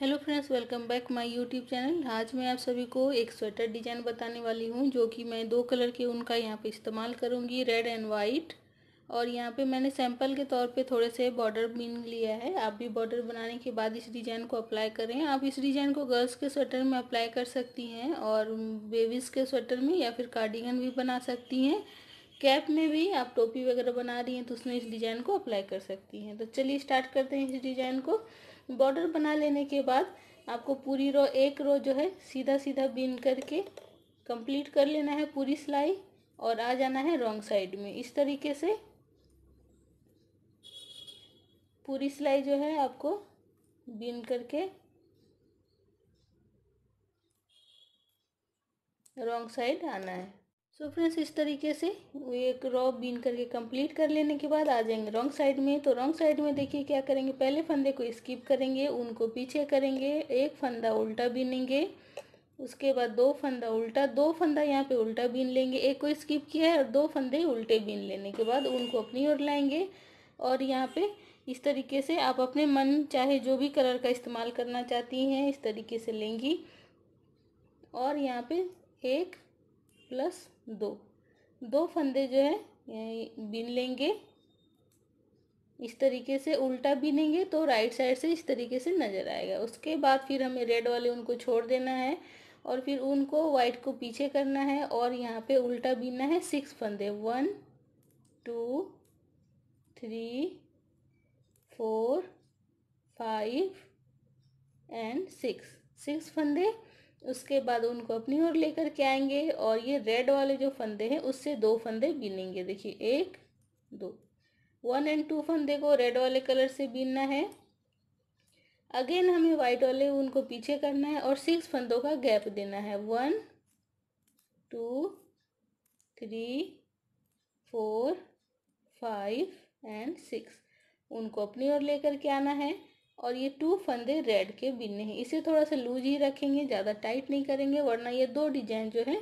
hello friends welcome back my YouTube channel आज मैं आप सभी को एक स्वेटर डिज़ाइन बताने वाली हूँ जो कि मैं दो कलर के उनका यहाँ पे इस्तेमाल करूँगी रेड एंड वाइट और यहाँ पे मैंने सैंपल के तौर पे थोड़े से बॉर्डर बीन लिया है आप भी बॉर्डर बनाने के बाद इस डिज़ाइन को अप्लाई करें आप इस डिज़ाइन को गर्ल्स के स्वेटर में अप्लाई कर सकती हैं और बेबीज़ के स्वेटर में या फिर कार्डिगन भी बना सकती हैं कैप में भी आप टोपी वगैरह बना रही हैं तो उसमें इस डिज़ाइन को अप्लाई कर सकती हैं तो चलिए स्टार्ट करते हैं इस डिज़ाइन को बॉर्डर बना लेने के बाद आपको पूरी रो एक रो जो है सीधा सीधा बीन करके कंप्लीट कर लेना है पूरी सिलाई और आ जाना है रॉन्ग साइड में इस तरीके से पूरी सिलाई जो है आपको बीन करके रॉन्ग साइड आना है सो so फ्रेंड्स इस तरीके से एक रॉ बीन करके कंप्लीट कर लेने के बाद आ जाएंगे रॉन्ग साइड में तो रॉन्ग साइड में देखिए क्या करेंगे पहले फंदे को स्किप करेंगे उनको पीछे करेंगे एक फंदा उल्टा बीनेंगे उसके बाद दो फंदा उल्टा दो फंदा यहाँ पे उल्टा बीन लेंगे एक को स्किप किया है और दो फंदे उल्टे बीन लेने के बाद उनको अपनी ओर लाएंगे और यहाँ पे इस तरीके से आप अपने मन चाहे जो भी कलर का इस्तेमाल करना चाहती हैं इस तरीके से लेंगी और यहाँ पे एक प्लस दो दो फंदे जो है बिन लेंगे इस तरीके से उल्टा बिनेंगे तो राइट साइड से इस तरीके से नज़र आएगा उसके बाद फिर हमें रेड वाले उनको छोड़ देना है और फिर उनको वाइट को पीछे करना है और यहाँ पे उल्टा बीनना है सिक्स फंदे one two three four five and six six फंदे उसके बाद उनको अपनी ओर लेकर के आएंगे और ये रेड वाले जो फंदे हैं उससे दो फंदे बीनेंगे देखिए एक दो वन एंड टू फंदे को रेड वाले कलर से बीनना है अगेन हमें वाइट वाले उनको पीछे करना है और सिक्स फंदों का गैप देना है one two three four five and six उनको अपनी ओर लेकर के आना है और ये टू फंदे रेड के बिनने हैं इसे थोड़ा सा लूज ही रखेंगे ज़्यादा टाइट नहीं करेंगे वरना ये दो डिजाइन जो है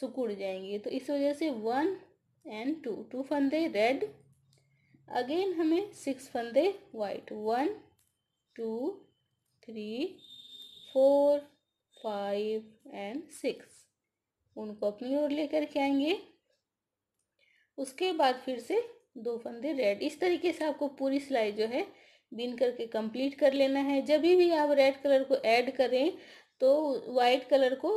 सुकुड़ जाएंगे तो इस वजह से वन एंड टू टू फंदे रेड अगेन हमें सिक्स फंदे white one two three four five and six उनको अपनी ओर लेकर के आएंगे उसके बाद फिर से दो फंदे रेड इस तरीके से आपको पूरी सिलाई जो है बीन करके कंप्लीट कर लेना है जब भी आप रेड कलर को ऐड करें तो वाइट कलर को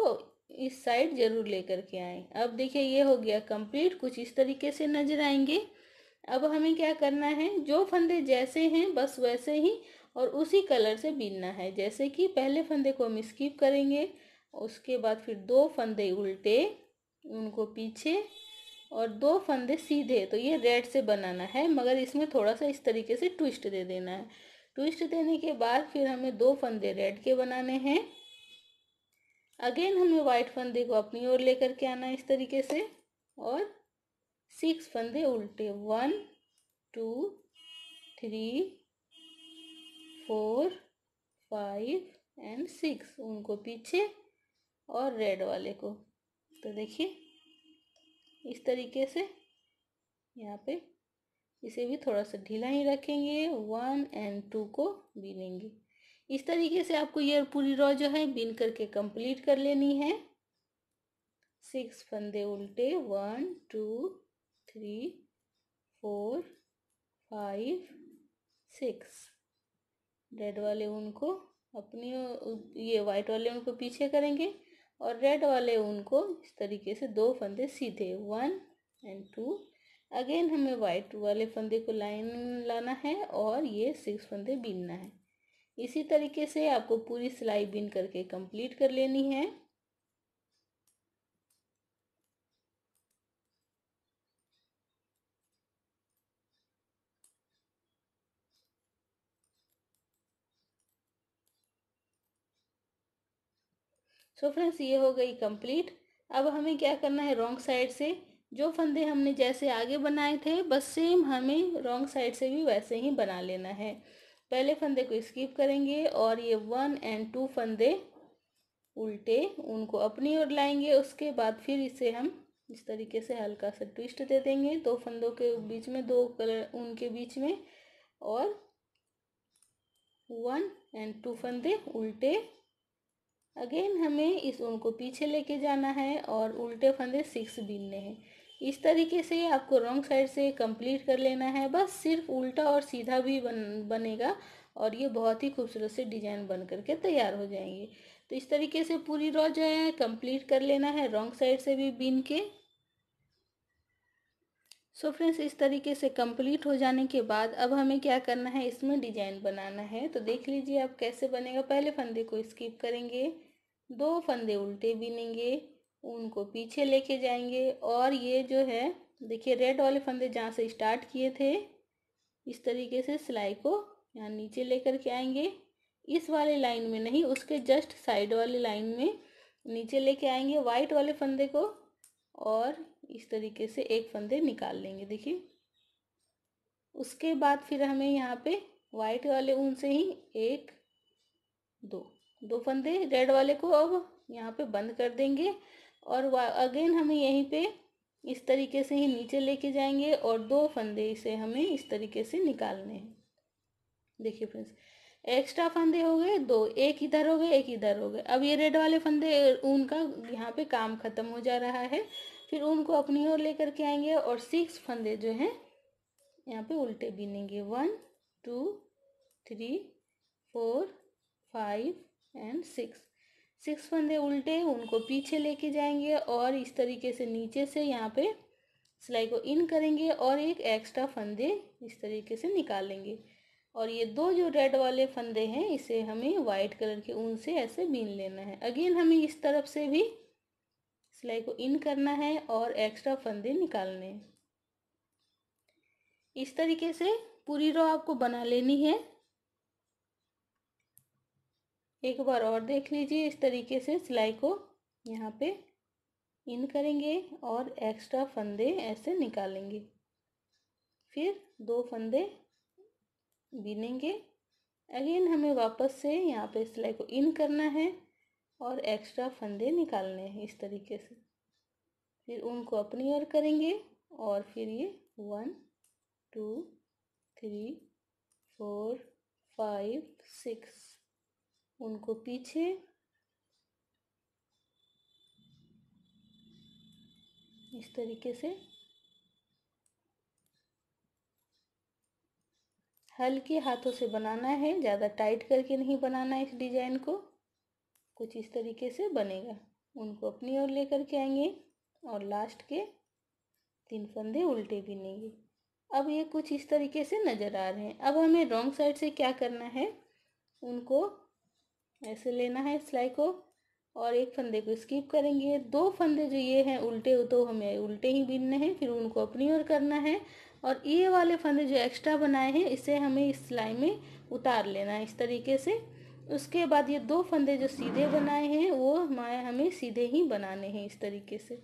इस साइड ज़रूर लेकर के आए अब देखिए ये हो गया कंप्लीट कुछ इस तरीके से नज़र आएंगे अब हमें क्या करना है जो फंदे जैसे हैं बस वैसे ही और उसी कलर से बीनना है जैसे कि पहले फंदे को हम स्कीप करेंगे उसके बाद फिर दो फंदे उल्टे उनको पीछे और दो फंदे सीधे तो ये रेड से बनाना है मगर इसमें थोड़ा सा इस तरीके से ट्विस्ट दे देना है ट्विस्ट देने के बाद फिर हमें दो फंदे रेड के बनाने हैं अगेन हमें वाइट फंदे को अपनी ओर लेकर के आना है इस तरीके से और सिक्स फंदे उल्टे one two three four five and six उनको पीछे और रेड वाले को तो देखिए इस तरीके से यहाँ पे इसे भी थोड़ा सा ढीला ही रखेंगे वन एंड टू को बीनेंगे इस तरीके से आपको ये पूरी रॉ जो है बीन करके कंप्लीट कर लेनी है सिक्स फंदे उल्टे one two three four five six red वाले उनको अपनी ये वाइट वाले उनको पीछे करेंगे और रेड वाले ऊन को इस तरीके से दो फंदे सीधे वन एंड टू अगेन हमें वाइट वाले फंदे को लाइन लाना है और ये सिक्स फंदे बीनना है इसी तरीके से आपको पूरी सिलाई बीन करके कंप्लीट कर लेनी है सो फ्रेंड्स ये हो गई कंप्लीट अब हमें क्या करना है रॉन्ग साइड से जो फंदे हमने जैसे आगे बनाए थे बस सेम हमें रॉन्ग साइड से भी वैसे ही बना लेना है पहले फंदे को स्किप करेंगे और ये वन एंड टू फंदे उल्टे उनको अपनी ओर लाएंगे उसके बाद फिर इसे हम इस तरीके से हल्का सा ट्विस्ट दे देंगे दो फंदों के बीच में दो कलर उनके बीच में और वन एंड टू फंदे उल्टे अगेन हमें इस ऊन को पीछे लेके जाना है और उल्टे फंदे सिक्स बीनने हैं इस तरीके से आपको रॉन्ग साइड से कंप्लीट कर लेना है बस सिर्फ उल्टा और सीधा भी बन बनेगा और ये बहुत ही खूबसूरत से डिजाइन बन करके तैयार हो जाएंगे तो इस तरीके से पूरी रॉ जो है कंप्लीट कर लेना है रॉन्ग साइड से भी बीन के सो so फ्रेंड्स इस तरीके से कंप्लीट हो जाने के बाद अब हमें क्या करना है इसमें डिजाइन बनाना है तो देख लीजिए आप कैसे बनेगा पहले फंदे को स्किप करेंगे दो फंदे उल्टे बीनेंगे ऊन को पीछे लेके जाएंगे और ये जो है देखिए रेड वाले फंदे जहाँ से स्टार्ट किए थे इस तरीके से सिलाई को यहाँ नीचे लेकर के आएंगे इस वाले लाइन में नहीं उसके जस्ट साइड वाले लाइन में नीचे लेके आएंगे वाइट वाले फंदे को और इस तरीके से एक फंदे निकाल लेंगे देखिए उसके बाद फिर हमें यहाँ पे वाइट वाले ऊन से ही एक दो दो फंदे रेड वाले को अब यहाँ पे बंद कर देंगे और अगेन हमें यहीं पे इस तरीके से ही नीचे लेके जाएंगे और दो फंदे इसे हमें इस तरीके से निकालने हैं देखिए फ्रेंड्स एक्स्ट्रा फंदे हो गए दो एक इधर हो गए एक इधर हो गए अब ये रेड वाले फंदे ऊन का यहाँ पे काम खत्म हो जा रहा है फिर ऊन को अपनी ओर लेकर के आएंगे और सिक्स फंदे जो हैं यहाँ पे उल्टे बीनेंगे one two three four five and six six फंदे उल्टे उनको पीछे लेके जाएंगे और इस तरीके से नीचे से यहाँ पे सिलाई को इन करेंगे और एक एक्स्ट्रा फंदे इस तरीके से निकालेंगे और ये दो जो रेड वाले फंदे हैं इसे हमें वाइट कलर के ऊन से ऐसे बीन लेना है अगेन हमें इस तरफ से भी सिलाई को इन करना है और एक्स्ट्रा फंदे निकालने इस तरीके से पूरी रो आपको बना लेनी है एक बार और देख लीजिए इस तरीके से सिलाई को यहाँ पे इन करेंगे और एक्स्ट्रा फंदे ऐसे निकालेंगे फिर दो फंदे बीनेंगे अगेन हमें वापस से यहाँ पे सिलाई को इन करना है और एक्स्ट्रा फंदे निकालने हैं इस तरीके से फिर उनको अपनी ओर करेंगे और फिर ये one two three four five six उनको पीछे इस तरीके से हल्के हाथों से बनाना है ज़्यादा टाइट करके नहीं बनाना इस डिजाइन को कुछ इस तरीके से बनेगा उनको अपनी ओर लेकर के आएंगे और लास्ट के तीन फंदे उल्टे भी लेंगे अब ये कुछ इस तरीके से नज़र आ रहे हैं अब हमें रॉन्ग साइड से क्या करना है उनको ऐसे लेना है सिलाई को और एक फंदे को स्किप करेंगे दो फंदे जो ये हैं उल्टे तो हमें उल्टे ही बीनने हैं फिर उनको अपनी ओर करना है और ये वाले फंदे जो एक्स्ट्रा बनाए हैं इसे हमें इस सिलाई में उतार लेना है इस तरीके से उसके बाद ये दो फंदे जो सीधे बनाए हैं वो हमारे हमें सीधे ही बनाने हैं इस तरीके से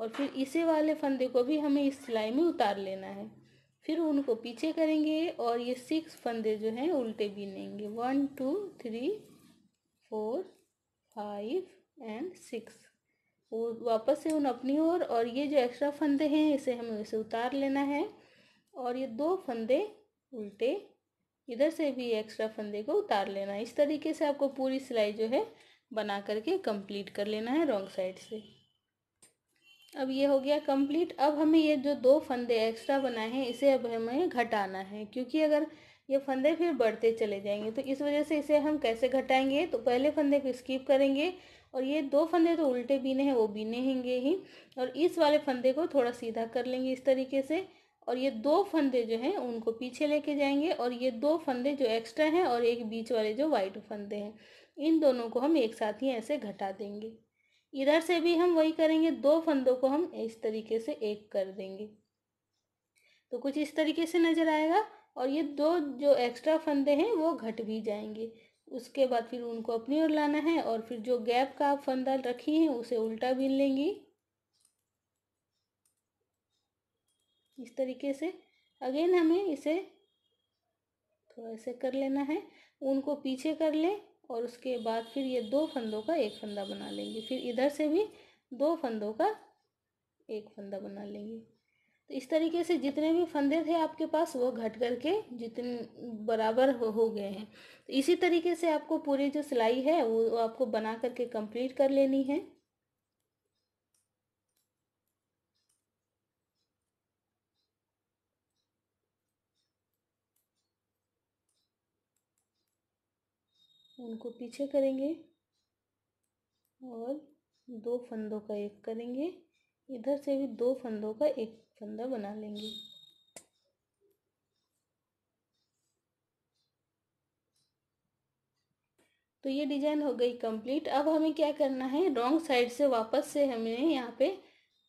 और फिर इसे वाले फंदे को भी हमें इस सिलाई में उतार लेना है फिर उनको पीछे करेंगे और ये सिक्स फंदे जो हैं उल्टे बीनेंगे one two three four five and six वो वापस से उन अपनी ओर और, ये जो एक्स्ट्रा फंदे हैं इसे हमें इसे उतार लेना है और ये दो फंदे उल्टे इधर से भी एक्स्ट्रा फंदे को उतार लेना है इस तरीके से आपको पूरी सिलाई जो है बना करके कंप्लीट कर लेना है रॉन्ग साइड से अब ये हो गया कंप्लीट अब हमें ये जो दो फंदे एक्स्ट्रा बनाए हैं इसे अब हमें घटाना है क्योंकि अगर ये फंदे फिर बढ़ते चले जाएंगे तो इस वजह से इसे हम कैसे घटाएंगे तो पहले फंदे को स्किप करेंगे और ये दो फंदे तो उल्टे बीने हैं वो बीने हेंगे ही और इस वाले फंदे को थोड़ा सीधा कर लेंगे इस तरीके से और ये दो फंदे जो हैं उनको पीछे लेके जाएंगे और ये दो फंदे जो एक्स्ट्रा हैं और एक बीच वाले जो वाइट फंदे हैं इन दोनों को हम एक साथ ही ऐसे घटा देंगे इधर से भी हम वही करेंगे दो फंदों को हम इस तरीके से एक कर देंगे तो कुछ इस तरीके से नज़र आएगा और ये दो जो एक्स्ट्रा फंदे हैं वो घट भी जाएंगे उसके बाद फिर उनको अपनी ओर लाना है और फिर जो गैप का आप फंदा रखी हैं उसे उल्टा बीन लेंगी इस तरीके से अगेन हमें इसे थोड़ा ऐसे कर लेना है उनको पीछे कर लें और उसके बाद फिर ये दो फंदों का एक फंदा बना लेंगे फिर इधर से भी दो फंदों का एक फंदा बना लेंगे तो इस तरीके से जितने भी फंदे थे आपके पास वो घट करके जितने बराबर हो, हो गए हैं तो इसी तरीके से आपको पूरी जो सिलाई है वो आपको बना करके कंप्लीट कर लेनी है उनको पीछे करेंगे और दो फंदों का एक करेंगे इधर से भी दो फंदों का एक कंधा बना लेंगे तो ये डिजाइन हो गई कंप्लीट अब हमें क्या करना है रॉन्ग साइड से वापस से हमें यहाँ पे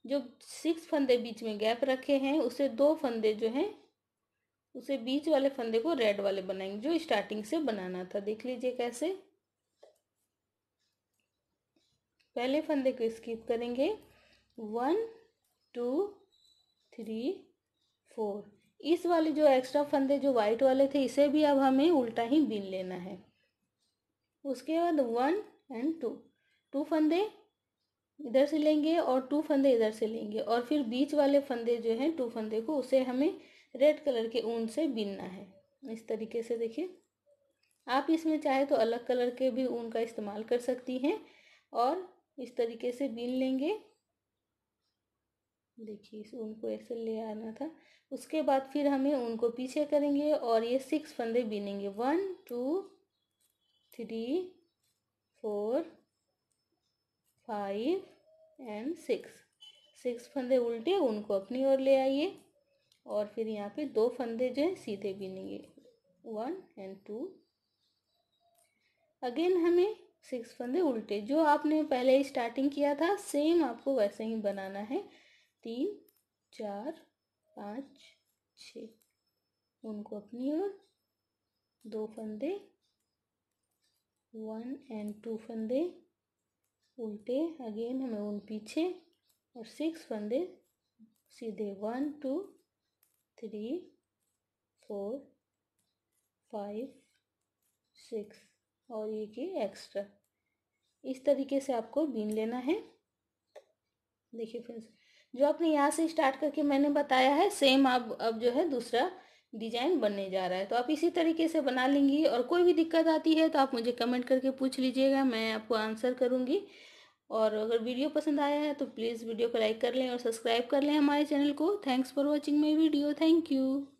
जो सिक्स फंदे बीच में गैप रखे हैं उसे दो फंदे जो हैं उसे बीच वाले फंदे को रेड वाले बनाएंगे जो स्टार्टिंग से बनाना था देख लीजिए कैसे पहले फंदे को स्किप करेंगे वन टू थ्री फोर इस वाले जो एक्स्ट्रा फंदे जो वाइट वाले थे इसे भी अब हमें उल्टा ही बीन लेना है उसके बाद वन एंड टू टू फंदे इधर से लेंगे और टू फंदे इधर से लेंगे और फिर बीच वाले फंदे जो हैं टू फंदे को उसे हमें रेड कलर के ऊन से बीनना है इस तरीके से देखिए आप इसमें चाहे तो अलग कलर के भी ऊन का इस्तेमाल कर सकती हैं और इस तरीके से बीन लेंगे देखिए इस ऊन को ऐसे ले आना था उसके बाद फिर हमें ऊन को पीछे करेंगे और ये सिक्स फंदे बीनेंगे one two three four five and six six फंदे उल्टे उनको अपनी ओर ले आइए और फिर यहाँ पे दो फंदे जो है सीधे बीनेंगे वन एंड टू अगेन हमें सिक्स फंदे उल्टे जो आपने पहले स्टार्टिंग किया था सेम आपको वैसे ही बनाना है तीन चार पाँच छ उनको अपनी ओर दो फंदे वन एंड टू फंदे उल्टे अगेन हमें उन पीछे और सिक्स फंदे सीधे one two three four five six और एक ही एक्स्ट्रा इस तरीके से आपको बीन लेना है देखिए फ्रेंड्स जो आपने यहाँ से स्टार्ट करके मैंने बताया है सेम आप अब जो है दूसरा डिजाइन बनने जा रहा है तो आप इसी तरीके से बना लेंगी और कोई भी दिक्कत आती है तो आप मुझे कमेंट करके पूछ लीजिएगा मैं आपको आंसर करूँगी और अगर वीडियो पसंद आया है तो प्लीज़ वीडियो को लाइक कर लें और सब्सक्राइब कर लें हमारे चैनल को thanks for watching my video thank you